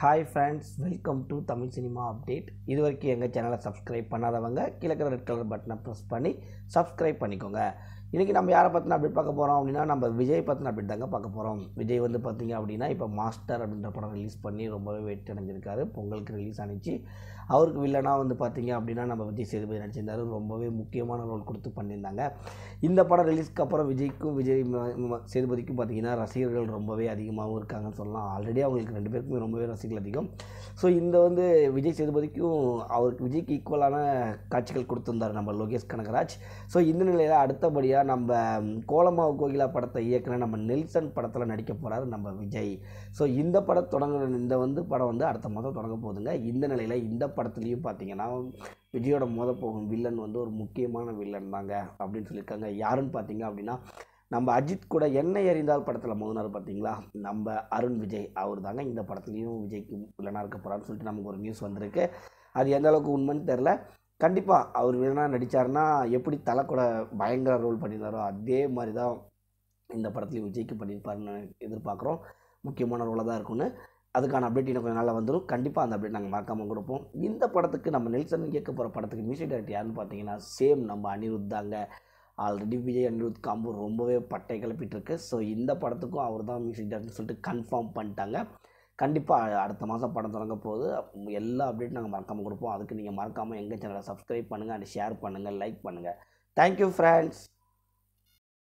hi friends welcome to Tamil cinema update இது வரைக்கும் எங்கள் சேனலை சப்ஸ்கிரைப் பண்ணாதவங்க கீழே ரெட் கலர் பட்டனை ப்ரெஸ் பண்ணி சப்ஸ்கிரைப் பண்ணிக்கோங்க இன்றைக்கி நம்ம யாரை பற்றின அப்டேட் பார்க்க போகிறோம் அப்படின்னா நம்ம விஜய் பற்றின அப்டேட் தாங்க பார்க்க போகிறோம் விஜய் வந்து பார்த்திங்க அப்படின்னா இப்போ மாஸ்டர் அப்படின்ற படம் ரிலீஸ் பண்ணி ரொம்பவே வெயிட் அடைஞ்சிருக்காரு பொங்கலுக்கு ரிலீஸ் ஆணிச்சு அவருக்கு வில்லனாக வந்து பார்த்திங்க அப்படின்னா நம்ம விஜய் சேதுபதி நடிச்சிருந்தார் ரொம்பவே முக்கியமான ரோல் கொடுத்து பண்ணியிருந்தாங்க இந்த படம் ரிலீஸ்க்கு அப்புறம் விஜய்க்கும் விஜய் சேதுபதிக்கும் பார்த்திங்கன்னா ரசிகர்கள் ரொம்பவே அதிகமாகவும் இருக்காங்கன்னு சொல்லலாம் ஆல்ரெடி அவங்களுக்கு ரெண்டு பேருக்குமே ரொம்பவே ரசிகர்கள் அதிகம் ஸோ இந்த வந்து விஜய் சேதுபதிக்கும் அவருக்கு விஜய்க்கு ஈக்குவலான காட்சிகள் கொடுத்துருந்தார் நம்ம லோகேஷ் கனகராஜ் ஸோ இந்த நிலையில் அடுத்தபடியாக நம்ம கோலமாவு கோகிலா படத்தை இயக்குன நம்ம நெல்சன் படத்தில் நடிக்க போகிறாரு நம்ம விஜய் ஸோ இந்த படம் தொடங்க இந்த வந்து படம் வந்து அடுத்த மாதம் தொடங்க போகுதுங்க இந்த நிலையில் இந்த படத்துலேயும் பார்த்தீங்கன்னா விஜயோட மோத போகும் வில்லன் வந்து ஒரு முக்கியமான வில்லன் தாங்க அப்படின்னு சொல்லியிருக்காங்க யாருன்னு பார்த்தீங்க அப்படின்னா நம்ம அஜித் கூட என்ன எறிந்தால் படத்தில் மோதினார் பார்த்தீங்களா நம்ம அருண் விஜய் அவர் தாங்க இந்த படத்துலேயும் விஜய்க்கு வில்லனாக இருக்க போகிறான்னு சொல்லிட்டு நமக்கு ஒரு நியூஸ் வந்திருக்கு அது எந்த அளவுக்கு உண்மைன்னு தெரில கண்டிப்பாக அவர் வேணால் நடித்தார்னா எப்படி தலை கூட பயங்கர ரோல் பண்ணியிருந்தாரோ அதே மாதிரி தான் இந்த படத்துலையும் விஜய்க்கு பண்ணியிருப்பாருன்னு எதிர்பார்க்குறோம் முக்கியமான ரோலாக தான் இருக்குன்னு அதுக்கான அப்டேட் இன்னும் கொஞ்சம் நல்லா வந்துடும் கண்டிப்பாக அந்த அப்டேட் நாங்கள் மறக்காமல் கொடுப்போம் இந்த படத்துக்கு நம்ம நெல்சன் கேட்க போகிற படத்துக்கு மியூசிக் டைரக்டர் யாருன்னு பார்த்தீங்கன்னா சேம் நம்ம அனிருத் தாங்க ஆல்ரெடி விஜய் அனிருத் காம்பு ரொம்பவே பட்டை கிளப்பிட்டுருக்கு ஸோ இந்த படத்துக்கும் அவர் தான் மியூசிக் டைரக்டர்னு சொல்லிட்டு கன்ஃபார்ம் பண்ணிட்டாங்க கண்டிப்பாக அடுத்த மாதம் படம் தொடங்க போது எல்லா அப்டேட் நாங்கள் மறக்காமல் கொடுப்போம் அதுக்கு நீங்கள் மறக்காமல் எங்கள் சேனலை சப்ஸ்கிரைப் பண்ணுங்கள் அண்ட் ஷேர் பண்ணுங்கள் லைக் பண்ணுங்கள் தேங்க்யூ ஃப்ரெண்ட்ஸ்